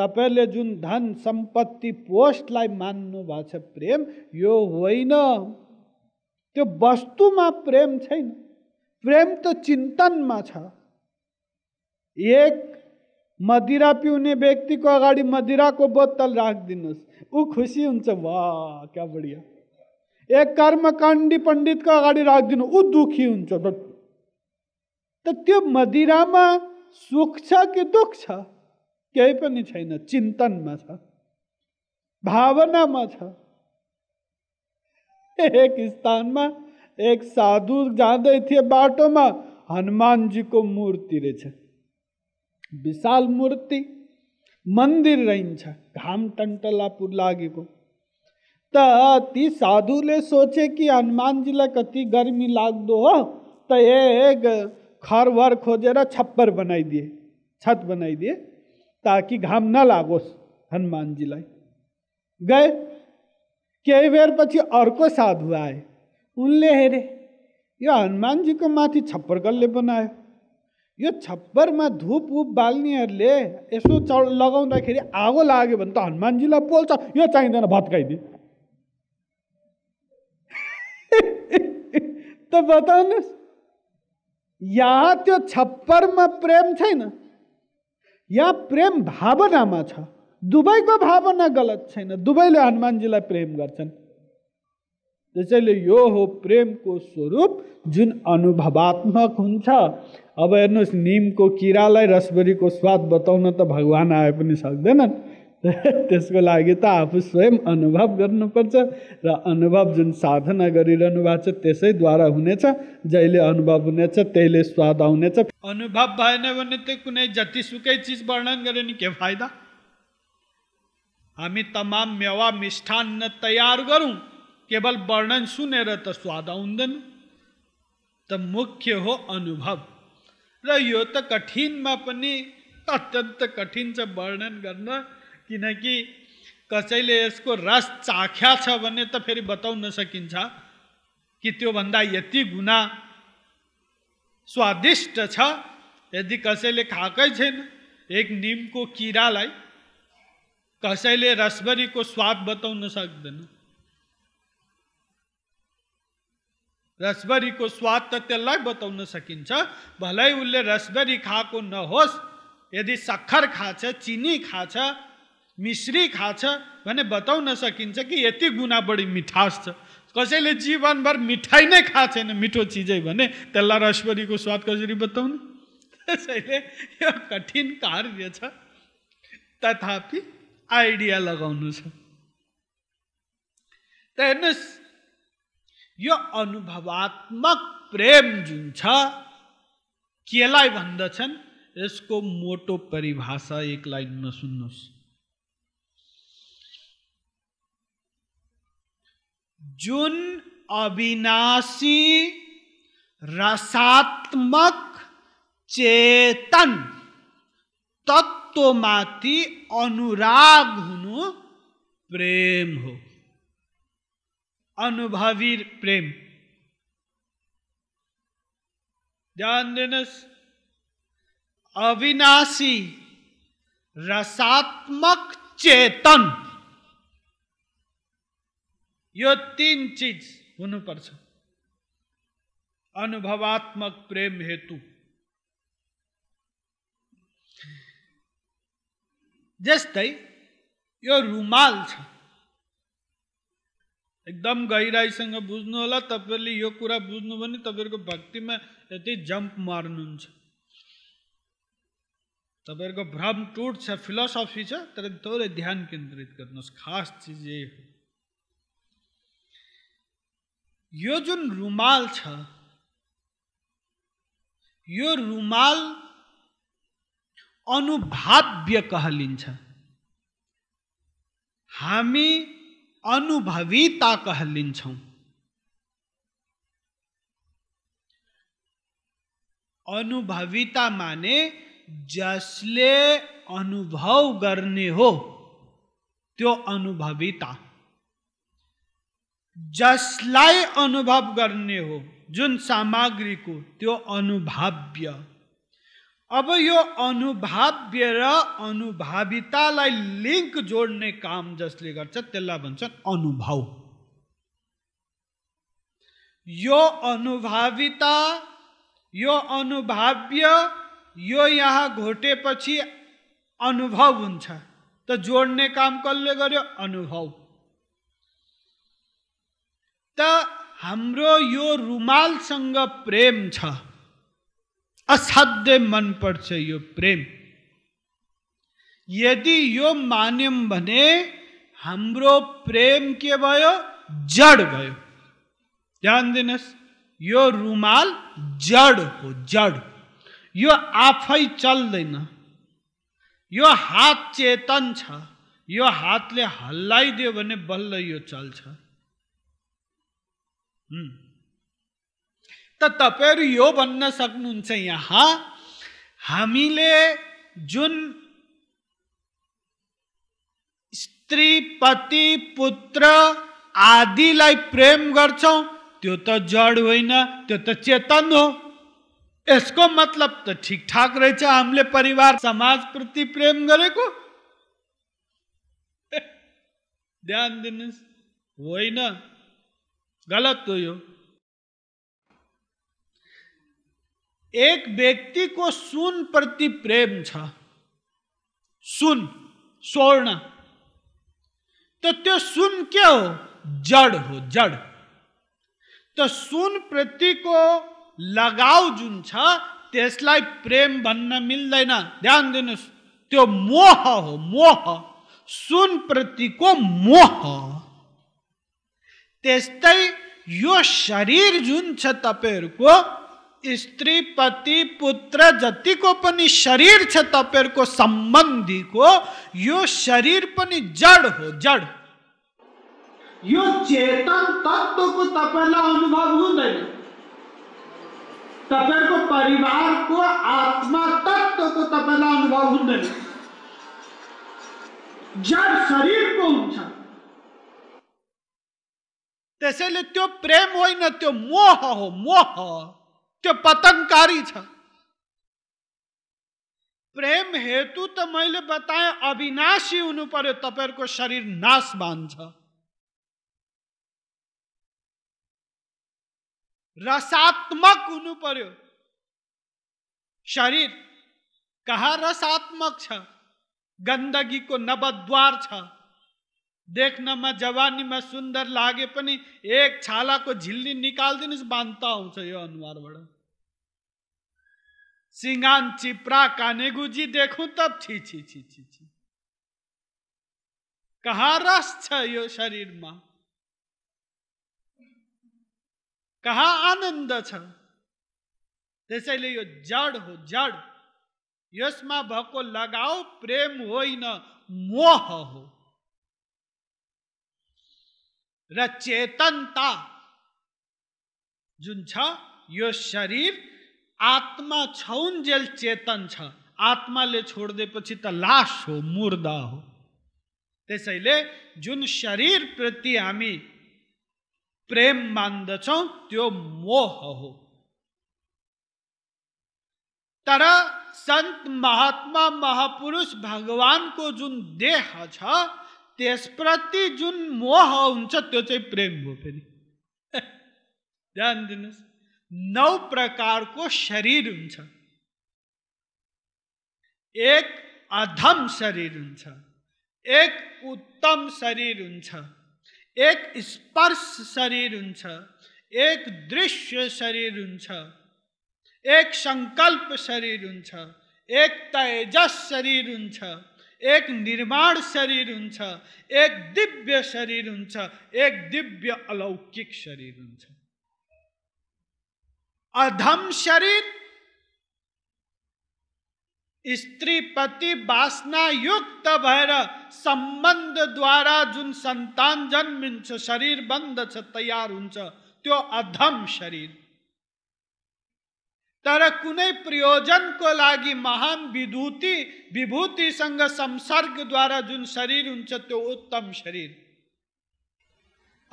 Speaker 1: तपाईँले जुन धन सम्पत्ति पोस्टलाई मान्नु भएको छ प्रेम यो होइन त्यो वस्तुमा प्रेम छैन प्रेम त चिन्तनमा छ एक मदिरा पिउने व्यक्तिको अगाडि मदिराको बोतल राखिदिनुहोस् ऊ खुसी हुन्छ वा क्या बढिया एक कर्मकाण्डी पण्डितको अगाडि राखिदिनु ऊ दुःखी हुन्छ त त्यो मदिरामा सुख छ कि दुःख छ केही पनि छैन चिन्तनमा छ भावनामा छ एक स्थानमा एक साधु जाँदै थिए बाटोमा हनुमानजीको मूर्ति रहेछ विशाल मूर्ति मन्दिर रहन्छ घाम टन्टलापुर लागेको तो ती साधु ले सोचे कि हनुमान जी ला कति गर्मी लाग दो हो तो एक खर वर खोजे रहा छप्पर बनाई दिए छत बनाई दिए ताकि घाम ना लागोस हनुमान जी लाई गए कई बेर पची अर्को साधु आए उनले हेरे यो हनुमान जी को माथि छप्पर गल्ले बनायो यो में धूप उप बाल्नेहरूले यसो चढ लगाउँदाखेरि आगो लाग्यो भने त हनुमानजीलाई पोल्छ यो चाहिँदैन भत्काइदिए त बताउनुहोस् यहाँ त्यो छप्परमा प्रेम छैन यहाँ प्रेम भावनामा छ दुबैको भावना गलत छैन दुबईले हनुमानजीलाई प्रेम गर्छन् त्यसैले यो हो प्रेमको स्वरूप जुन अनुभवात्मक हुन्छ अब हेर्नुहोस् निमको किरालाई रसबरीको स्वाद बताउन त भगवान् आए पनि सक्दैनन् <laughs> त्यसको लागि त आफू स्वयं अनुभव गर्नुपर्छ र अनुभव जुन साधना गरिरहनु भएको छ त्यसैद्वारा हुनेछ जहिले अनुभव हुनेछ त्यसले स्वाद आउनेछ अनुभव भएन भने त कुनै जतिसुकै चिज वर्णन गए नि के फाइदा हामी तमाम मेवा मिष्ठान्न तयार गरौँ केवल वर्णन सुनेर त स्वाद आउँदैन त मुख्य हो अनुभव र यो त कठिनमा पनि अत्यन्त कठिन छ वर्णन गर्न किनकि कसैले यसको रस चाख्या छ भने त फेरि बताउन सकिन्छ कि त्योभन्दा यति गुना स्वादिष्ट छ यदि कसैले खाएकै छैन एक निमको किरालाई कसैले रसबरीको स्वाद बताउन सक्दैन रसबरीको स्वाद त त्यसलाई बताउन सकिन्छ भलै उसले रसबरी खाएको नहोस् यदि सक्खर खाछ चिनी खाछ मिश्री खाछ भने बताउन सकिन्छ कि यति गुना बढी मिठास छ कसैले जीवनभर मिठाई नै खाएको छैन मिठो चिजै भने त्यसलाई रसवरीको स्वाद कसरी बताउनु त्यसैले यो कठिन कार्य छ तथापि आइडिया लगाउनु छ त हेर्नुहोस् यो अनुभवात्मक प्रेम जुन छ केलाई भन्दछन् यसको मोटो परिभाषा एक लाइनमा सुन्नुहोस् जुन अविनाशी रसात्मक चेतन तत्वमाथि अनुराग हुनु प्रेम हो अनुभवी प्रेम ध्यान देना अविनाशी रसात्मक चेतन यो तिन चिज हुनुपर्छ अनुभवात्मक प्रेम हेतु जस्तै यो रुमाल छ एकदम गहिराईसँग बुझ्नु होला तपाईँहरूले यो कुरा बुझ्नु भने तपाईँहरूको भक्तिमा यति जम्प मार्नुहुन्छ तपाईँहरूको भ्रम टुट छ फिलोसफी छ तर थोरै ध्यान केन्द्रित गर्नुहोस् खास चिज यही हो यो जुन रुमाल छ यो रुमाल अनुभाव्य कहलिन्छ हामी अनुभविता कहलिन्छौँ अनुभविता माने जसले अनुभव गर्ने हो त्यो अनुभविता जसलाई अनुभव गर्ने हो जुन सामग्रीको त्यो अनुभाव्य अब यो अनुभाव्य र अनुभावितालाई लिङ्क जोड्ने काम जसले गर्छ त्यसलाई भन्छन् अनुभव यो अनुभाविता यो अनुभाव्य यो यहाँ घोटेपछि अनुभव हुन्छ त जोड्ने काम कसले गर्यो अनुभव त हाम्रो यो रुमालसँग प्रेम छ असाध्य मनपर्छ यो प्रेम यदि यो मान्यौँ भने हाम्रो प्रेम के भयो जड भयो ध्यान दिनुहोस् यो रुमाल जड हो जड यो आफै चल्दैन यो हात चेतन छ यो हातले हल्लाइदियो भने बल्ल यो चल्छ त तपाईँहरू यो भन्न सक्नुहुन्छ यहाँ हामीले जुन स्त्री पति पुत्र आदिलाई प्रेम गर्छौँ त्यो त जड होइन त्यो त चेतन हो यसको मतलब त ठिकठाक रहेछ हामीले परिवार समाजप्रति प्रेम गरेको ध्यान दिनुहोस् होइन गलत तो यो एक व्यक्ति को सुन प्रति प्रेम छ सुन स्वर्ण तो त्यो सुन क्या हो जड़ हो जड़ तो सुन प्रति को लगाव जुन छ त्यसलाई प्रेम भन्न मिल्दैन ध्यान दिनुहोस् त्यो मोह हो मोह सुन प्रति को मोह त्यस्तै यो शरीर जुन छ तपाईँहरूको स्त्री पति पुत्र जतिको पनि शरीर छ तपाईँहरूको सम्बन्धीको यो शरीर पनि जड हो जड यो चेतन तत्त्वको तपाईँलाई अनुभव हुँदैन तपाईँको परिवारको आत्मा तत्त्वको तपाईँलाई अनुभव हुँदैन जड शरीरको हुन्छ त्यसैले त्यो प्रेम होइन त्यो मोह हो मोह त्यो पतनकारी छ प्रेम हेतु त मैले बताए अविनाशी हुनु पर्यो तपाईँहरूको शरीर नाश बान्छ रसात्मक हुनु पर्यो शरीर कहाँ रसात्मक छ गंदगी को नवद्वार छ देख्नमा जवानीमा सुन्दर लागे पनि एक छालाको झिल्ली निकालिदिनुहोस् बान्ता आउँछ यो अनुहारबाट सिङ्गान चिप्रा कानेगुजी देखौँ तब छि छि छि छि कहाँ रस छ यो शरीरमा कहाँ आनन्द छ त्यसैले यो जड हो जड यसमा भएको लगाऊ प्रेम होइन मोह हो र चेतनता जुन छ यो शरीर आत्मा छौन्जेल चेतन छ आत्माले छोडिदिएपछि त लास हो मुर्दा हो त्यसैले जुन शरीरप्रति हामी प्रेम मान्दछौँ त्यो मोह हो तर संत महात्मा महापुरुष भगवानको जुन देह छ त्यसप्रति जुन मोह हुन्छ त्यो चाहिँ प्रेम हो फेरि <laughs> ध्यान दिनुहोस् नौ प्रकारको शरीर हुन्छ एक अधम शरीर हुन्छ एक उत्तम शरीर हुन्छ एक स्पर्श शरीर हुन्छ एक दृश्य शरीर हुन्छ एक संकल्प शरीर हुन्छ एक तेजस शरीर हुन्छ एक निर्माण शरीर हो एक दिव्य शरीर हो एक दिव्य अलौकिक शरीर हो अधम शरीर स्त्री पति बासना युक्त भर संबंध द्वारा जो संतान जन्म शरीर बंद तैयार हो अधम शरीर तर कुनै को लगी महान विभूति संसर्ग द्वारा जुन शरीर त्यो उत्तम शरीर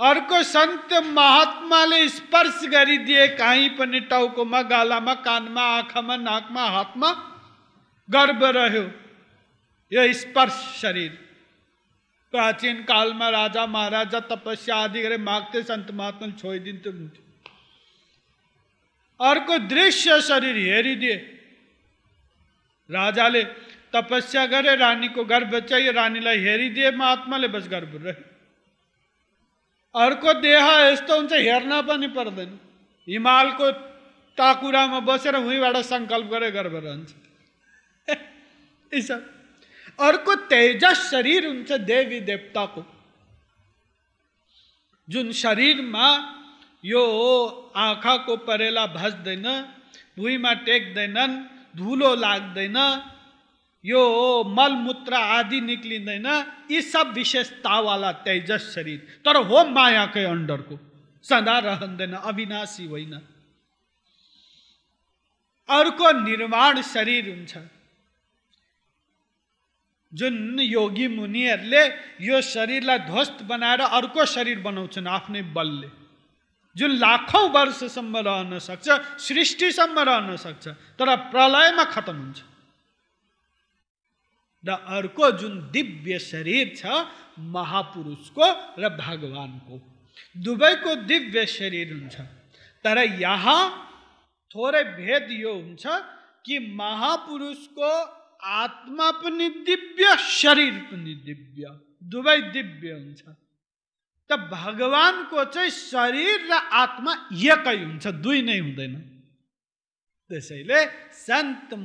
Speaker 1: अर्को महात्मा महात्माले स्पर्श गरिदिए कान में टाउकोमा में नाक में नाकमा में गर्व रहो यो स्पर्श शरीर प्राचीन काल में राजा महाराजा तपस्या आदि मागते संत सन्त छोई दिन तो अर्को दृश्य शरीर हेरिदिए राजाले तपस्या गरे को गर्भ चाहियो हेरिदिए महात्मा आत्माले बस गर्भ रहे अर्को देह यस्तो हुन्छ हेर्न पनि पर्दैन टाकुरा में बसेर हुहीँबाट संकल्प करे गर्भ रहन्छ अर्क अर्को तेजस शरीर हुन्छ देवी जो जुन में यो को परेला भाँच्दैन भुइँमा टेक्दैनन् धुलो लाग्दैन यो मलमूत्र आदि निक्लिँदैन यी सब विशेषतावाला तेजस शरीर तर हो मायाकै अन्डरको सदा रहँदैन अविनाशी होइन अर्को निर्माण शरीर हुन्छ जुन योगी मुनिहरूले यो शरीरलाई ध्वस्त बनाएर अर्को शरीर बनाउँछन् आफ्नै बलले जुन लाखौँ वर्षसम्म रहन सक्छ सृष्टिसम्म रहन सक्छ तर प्रलयमा खतम हुन्छ र अर्को जुन दिव्य शरीर छ महापुरुषको र भगवानको दुवैको दिव्य शरीर हुन्छ तर यहाँ थोरै भेद यो हुन्छ कि महापुरुषको आत्मा पनि दिव्य शरीर पनि दिव्य दुवै दिव्य हुन्छ तो भगवान को शरीर र आत्मा एक हुन्छ दुई नई होते त्यसैले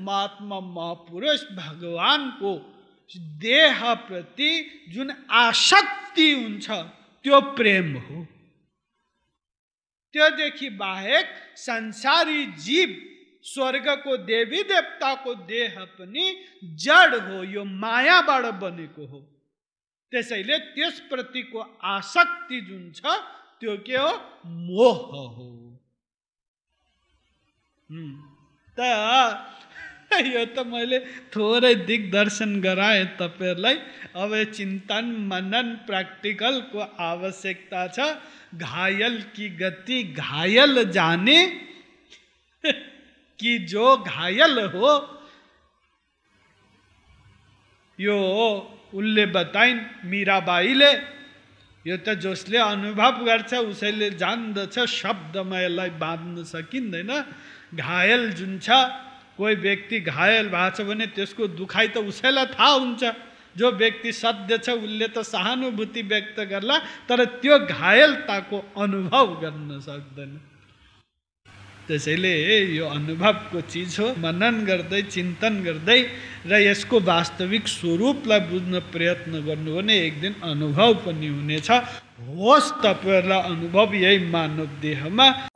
Speaker 1: महात्मा महापुरुष देह प्रति जो आसक्ति त्यो प्रेम हो देखि बाहेक संसारी जीव स्वर्ग को देवी देवता को देह पनि जड हो यो बने को हो त्यसैले त्यसप्रतिको आसक्ति जुन छ त्यो के हो मोह हो त <laughs> यो त मैले थोरै दिग्दर्शन गराएँ तपाईँहरूलाई अब चिन्तन मनन प्र्याक्टिकलको आवश्यकता छ घायल की गति घायल जाने <laughs> कि जो घायल हो यो उसले बताइन् मिराबाईले यो त जसले अनुभव गर्छ उसैले जान्दछ शब्दमा यसलाई बाँध्न सकिँदैन घायल जुन छ कोही व्यक्ति घायल भएको छ भने त्यसको दुखाइ त उसैलाई थाहा हुन्छ जो व्यक्ति सत्य छ उसले त सहानुभूति व्यक्त गर्ला तर त्यो घायलताको अनुभव गर्न सक्दैन त्यसैले यो अनुभवको चिज हो मनन गर्दै चिन्तन गर्दै र यसको वास्तविक स्वरूपलाई बुझ्न प्रयत्न गर्नु भने एक दिन अनुभव पनि हुनेछ होस् तपाईँहरूलाई अनुभव यही मानव देहमा